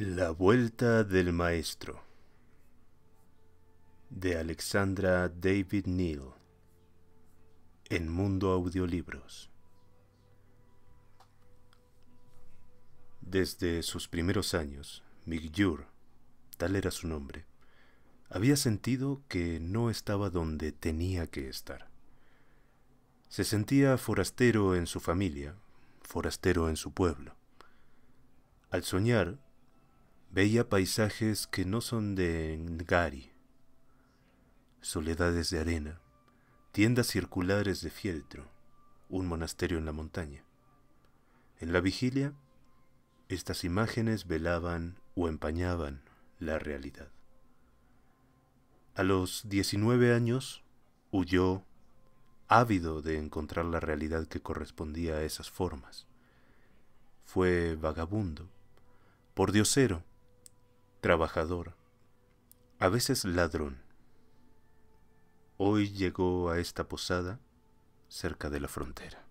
La vuelta del maestro de Alexandra David Neal en Mundo Audiolibros. Desde sus primeros años, Migyur, tal era su nombre, había sentido que no estaba donde tenía que estar. Se sentía forastero en su familia, forastero en su pueblo. Al soñar, Veía paisajes que no son de Ngari, soledades de arena, tiendas circulares de fieltro, un monasterio en la montaña. En la vigilia, estas imágenes velaban o empañaban la realidad. A los 19 años, huyó ávido de encontrar la realidad que correspondía a esas formas. Fue vagabundo, por diosero, trabajador, a veces ladrón. Hoy llegó a esta posada cerca de la frontera.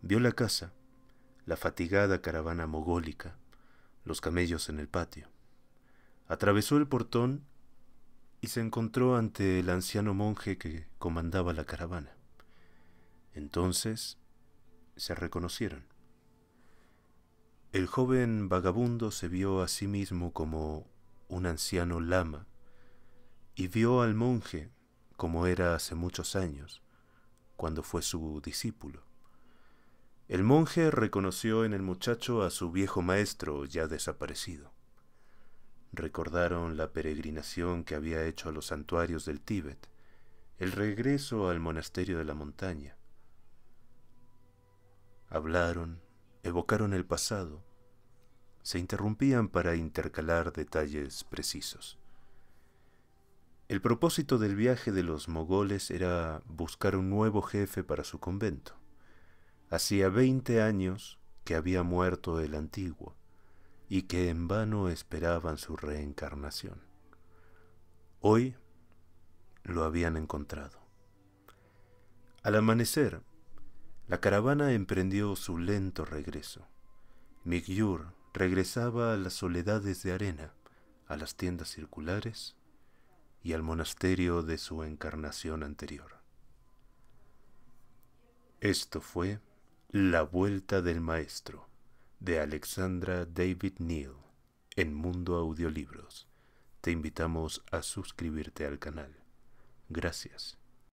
Vio la casa, la fatigada caravana mogólica, los camellos en el patio. Atravesó el portón y se encontró ante el anciano monje que comandaba la caravana. Entonces se reconocieron. El joven vagabundo se vio a sí mismo como un anciano lama y vio al monje como era hace muchos años, cuando fue su discípulo. El monje reconoció en el muchacho a su viejo maestro ya desaparecido. Recordaron la peregrinación que había hecho a los santuarios del Tíbet, el regreso al monasterio de la montaña. Hablaron, evocaron el pasado, se interrumpían para intercalar detalles precisos. El propósito del viaje de los mogoles era buscar un nuevo jefe para su convento. Hacía veinte años que había muerto el antiguo y que en vano esperaban su reencarnación. Hoy lo habían encontrado. Al amanecer, la caravana emprendió su lento regreso. Migyur regresaba a las soledades de arena, a las tiendas circulares y al monasterio de su encarnación anterior. Esto fue La Vuelta del Maestro de Alexandra David Neal en Mundo Audiolibros. Te invitamos a suscribirte al canal. Gracias.